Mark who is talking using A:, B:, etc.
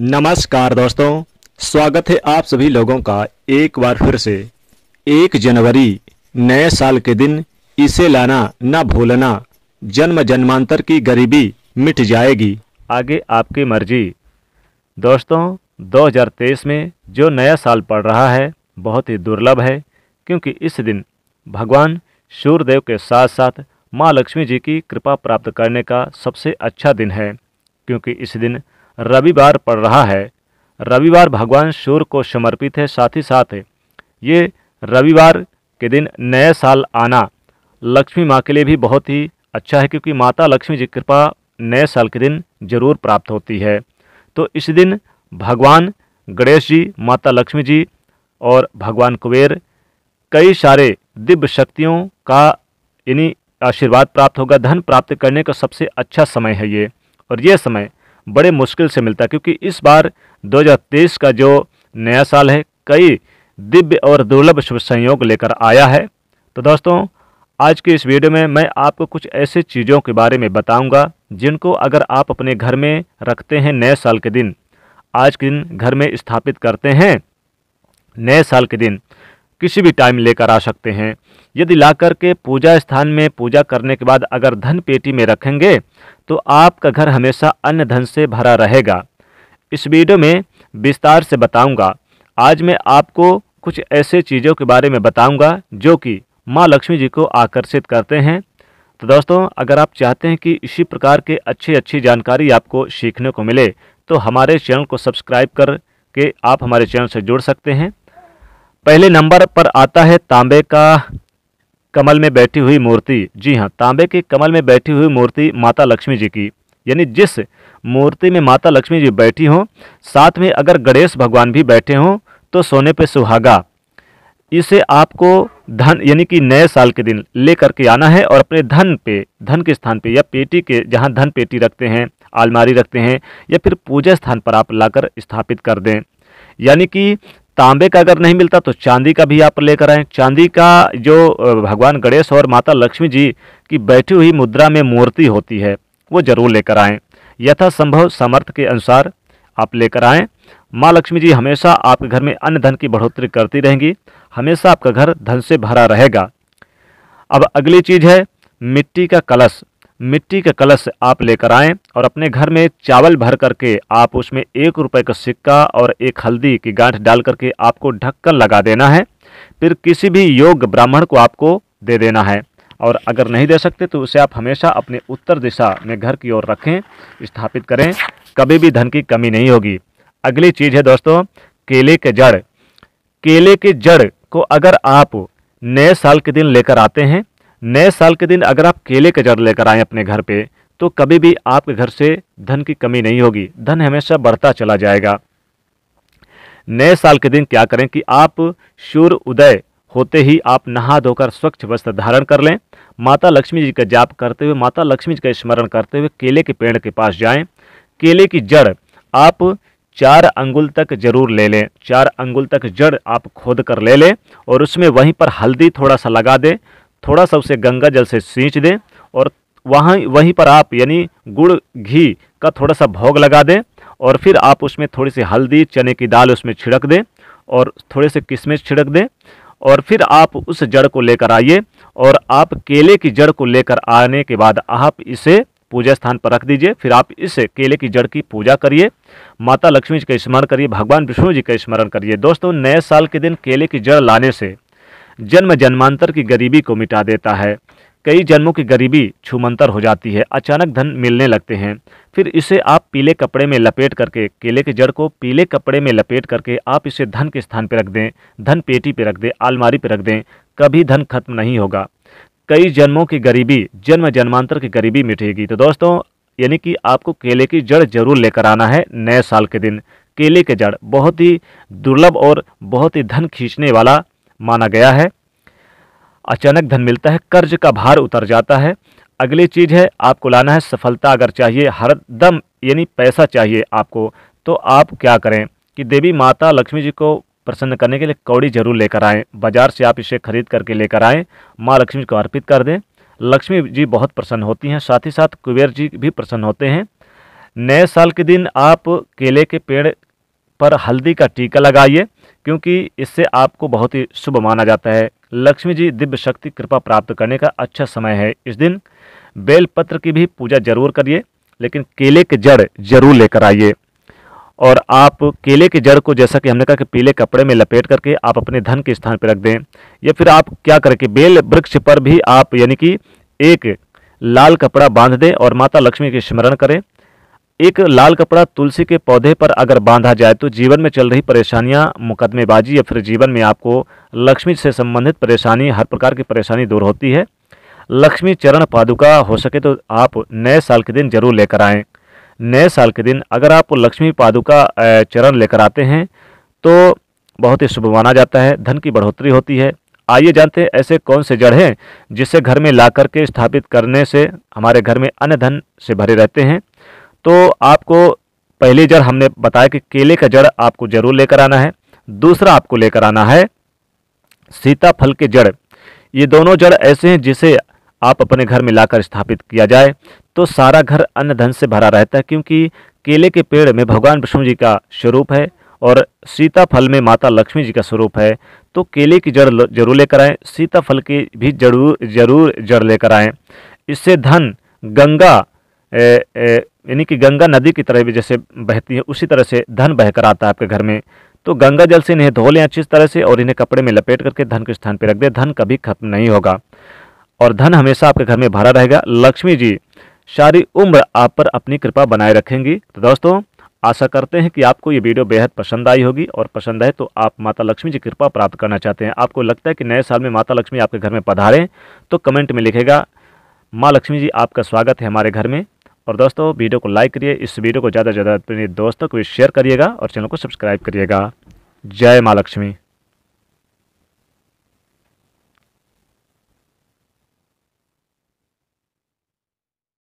A: नमस्कार दोस्तों स्वागत है आप सभी लोगों का एक बार फिर से एक जनवरी नए साल के दिन इसे लाना न भूलना जन्म जन्मांतर की गरीबी मिट जाएगी आगे आपकी मर्जी दोस्तों 2023 में जो नया साल पड़ रहा है बहुत ही दुर्लभ है क्योंकि इस दिन भगवान सूर्यदेव के साथ साथ माँ लक्ष्मी जी की कृपा प्राप्त करने का सबसे अच्छा दिन है क्योंकि इस दिन रविवार पड़ रहा है रविवार भगवान सूर्य को समर्पित है साथ ही साथ ये रविवार के दिन नए साल आना लक्ष्मी माँ के लिए भी बहुत ही अच्छा है क्योंकि माता लक्ष्मी जी कृपा नए साल के दिन जरूर प्राप्त होती है तो इस दिन भगवान गणेश जी माता लक्ष्मी जी और भगवान कुबेर कई सारे दिव्य शक्तियों का इन्हीं आशीर्वाद प्राप्त होगा धन प्राप्त करने का सबसे अच्छा समय है ये और ये समय बड़े मुश्किल से मिलता है क्योंकि इस बार 2023 का जो नया साल है कई दिव्य और दुर्लभ शुभ संयोग लेकर आया है तो दोस्तों आज के इस वीडियो में मैं आपको कुछ ऐसे चीज़ों के बारे में बताऊंगा जिनको अगर आप अपने घर में रखते हैं नए साल के दिन आज के दिन घर में स्थापित करते हैं नए साल के दिन किसी भी टाइम लेकर आ सकते हैं यदि ला करके पूजा स्थान में पूजा करने के बाद अगर धन पेटी में रखेंगे तो आपका घर हमेशा अन्य धन से भरा रहेगा इस वीडियो में विस्तार से बताऊंगा आज मैं आपको कुछ ऐसे चीज़ों के बारे में बताऊंगा जो कि माँ लक्ष्मी जी को आकर्षित करते हैं तो दोस्तों अगर आप चाहते हैं कि इसी प्रकार के अच्छी अच्छी जानकारी आपको सीखने को मिले तो हमारे चैनल को सब्सक्राइब करके आप हमारे चैनल से जुड़ सकते हैं पहले नंबर पर आता है तांबे का कमल में बैठी हुई मूर्ति जी हाँ तांबे के कमल में बैठी हुई मूर्ति माता लक्ष्मी जी की यानी जिस मूर्ति में माता लक्ष्मी जी बैठी हों साथ में अगर गणेश भगवान भी बैठे हों तो सोने पे सुहागा इसे आपको धन यानी कि नए साल के दिन लेकर के आना है और अपने धन पे धन के स्थान पे या पेटी के जहाँ धन पेटी रखते हैं आलमारी रखते हैं या फिर पूजा स्थान पर आप लाकर स्थापित कर दें यानी कि तांबे का अगर नहीं मिलता तो चांदी का भी आप लेकर आएँ चांदी का जो भगवान गणेश और माता लक्ष्मी जी की बैठी हुई मुद्रा में मूर्ति होती है वो जरूर लेकर आएँ यथासंभव समर्थ के अनुसार आप लेकर आएँ माँ लक्ष्मी जी हमेशा आपके घर में अन्न धन की बढ़ोतरी करती रहेंगी हमेशा आपका घर धन से भरा रहेगा अब अगली चीज़ है मिट्टी का कलश मिट्टी का कलश आप लेकर आएँ और अपने घर में चावल भर करके आप उसमें एक रुपये का सिक्का और एक हल्दी की गांठ डाल करके आपको ढक्कन लगा देना है फिर किसी भी योग्य ब्राह्मण को आपको दे देना है और अगर नहीं दे सकते तो उसे आप हमेशा अपने उत्तर दिशा में घर की ओर रखें स्थापित करें कभी भी धन की कमी नहीं होगी अगली चीज़ है दोस्तों केले के जड़ केले के जड़ को अगर आप नए साल के दिन लेकर आते हैं नए साल के दिन अगर आप केले का जड़ लेकर आएँ अपने घर पे तो कभी भी आपके घर से धन की कमी नहीं होगी धन हमेशा बढ़ता चला जाएगा नए साल के दिन क्या करें कि आप सूर्य उदय होते ही आप नहा धोकर स्वच्छ वस्त्र धारण कर लें माता लक्ष्मी जी का जाप करते हुए माता लक्ष्मी जी का स्मरण करते हुए केले के पेड़ के पास जाएं केले की जड़ आप चार अंगुल तक जरूर ले लें चार अंगुल तक जड़ आप खोद कर ले लें और उसमें वहीं पर हल्दी थोड़ा सा लगा दें थोड़ा सा उसे गंगा जल से सींच दें और वहाँ वहीं पर आप यानी गुड़ घी का थोड़ा सा भोग लगा दें और फिर आप उसमें थोड़ी सी हल्दी चने की दाल उसमें छिड़क दें और थोड़े से किशमिश छिड़क दें और फिर आप उस जड़ को लेकर आइए और आप केले की जड़ को लेकर आने के बाद आप इसे पूजा स्थान पर रख दीजिए फिर आप इस केले की जड़ की पूजा करिए माता लक्ष्मी जी का स्मरण करिए भगवान विष्णु जी का स्मरण करिए दोस्तों नए साल के दिन केले की जड़ लाने से जन्म जन्मांतर की गरीबी को मिटा देता है कई जन्मों की गरीबी छुमंतर हो जाती है अचानक धन मिलने लगते हैं फिर इसे आप पीले कपड़े में लपेट करके केले के जड़ को पीले कपड़े में लपेट करके आप इसे धन के स्थान पर रख दें धन पेटी पर रख दें आलमारी पर रख दें कभी धन खत्म नहीं होगा कई जन्मों की गरीबी जन्म जन्मांतर की गरीबी मिटेगी तो दोस्तों यानी कि आपको केले की जड़ जरूर लेकर आना है नए साल के दिन केले के जड़ बहुत ही दुर्लभ और बहुत ही धन खींचने वाला माना गया है अचानक धन मिलता है कर्ज का भार उतर जाता है अगली चीज़ है आपको लाना है सफलता अगर चाहिए हरदम यानी पैसा चाहिए आपको तो आप क्या करें कि देवी माता लक्ष्मी जी को प्रसन्न करने के लिए कौड़ी जरूर लेकर आएँ बाजार से आप इसे खरीद करके लेकर आएँ माँ लक्ष्मी को अर्पित कर दें लक्ष्मी जी बहुत प्रसन्न होती हैं साथ ही साथ कुबेर जी भी प्रसन्न होते हैं नए साल के दिन आप केले के पेड़ पर हल्दी का टीका लगाइए क्योंकि इससे आपको बहुत ही शुभ माना जाता है लक्ष्मी जी दिव्य शक्ति कृपा प्राप्त करने का अच्छा समय है इस दिन बेलपत्र की भी पूजा जरूर करिए लेकिन केले के जड़ जरूर लेकर आइए और आप केले के जड़ को जैसा कि हमने कहा कि पीले कपड़े में लपेट करके आप अपने धन के स्थान पर रख दें या फिर आप क्या करें कि बेल वृक्ष पर भी आप यानी कि एक लाल कपड़ा बांध दें और माता लक्ष्मी के स्मरण करें एक लाल कपड़ा तुलसी के पौधे पर अगर बांधा जाए तो जीवन में चल रही परेशानियां मुकदमेबाजी या फिर जीवन में आपको लक्ष्मी से संबंधित परेशानी हर प्रकार की परेशानी दूर होती है लक्ष्मी चरण पादुका हो सके तो आप नए साल के दिन जरूर लेकर आएँ नए साल के दिन अगर आप लक्ष्मी पादुका चरण लेकर आते हैं तो बहुत ही शुभ माना जाता है धन की बढ़ोतरी होती है आइए जानते हैं ऐसे कौन से जड़ हैं जिसे घर में ला करके स्थापित करने से हमारे घर में अन्य धन से भरे रहते हैं तो आपको पहली जड़ हमने बताया कि केले का जड़ आपको जरूर लेकर आना है दूसरा आपको लेकर आना है सीताफल के जड़ ये दोनों जड़ ऐसे हैं जिसे आप अपने घर में लाकर स्थापित किया जाए तो सारा घर अन्न धन से भरा रहता है क्योंकि केले के पेड़ में भगवान विष्णु जी का स्वरूप है और सीताफल में माता लक्ष्मी जी का स्वरूप है तो केले की जड़ जरूर लेकर आएँ सीताफल की भी जरूर जरूर जड़ लेकर आएँ इससे धन गंगा ए, ए, यानी कि गंगा नदी की तरह भी जैसे बहती है उसी तरह से धन बहकर आता है आपके घर में तो गंगा जल से इन्हें धो लें अच्छी तरह से और इन्हें कपड़े में लपेट करके धन के स्थान पर रख दें धन कभी खत्म नहीं होगा और धन हमेशा आपके घर में भरा रहेगा लक्ष्मी जी सारी उम्र आप पर अपनी कृपा बनाए रखेंगी तो दोस्तों आशा करते हैं कि आपको ये वीडियो बेहद पसंद आई होगी और पसंद आए तो आप माता लक्ष्मी जी कृपा प्राप्त करना चाहते हैं आपको लगता है कि नए साल में माता लक्ष्मी आपके घर में पधारें तो कमेंट में लिखेगा माँ लक्ष्मी जी आपका स्वागत है हमारे घर में और दोस्तों वीडियो को लाइक करिए इस वीडियो को ज़्यादा से ज़्यादा अपने दोस्तों को भी शेयर करिएगा और चैनल को सब्सक्राइब करिएगा जय माँ लक्ष्मी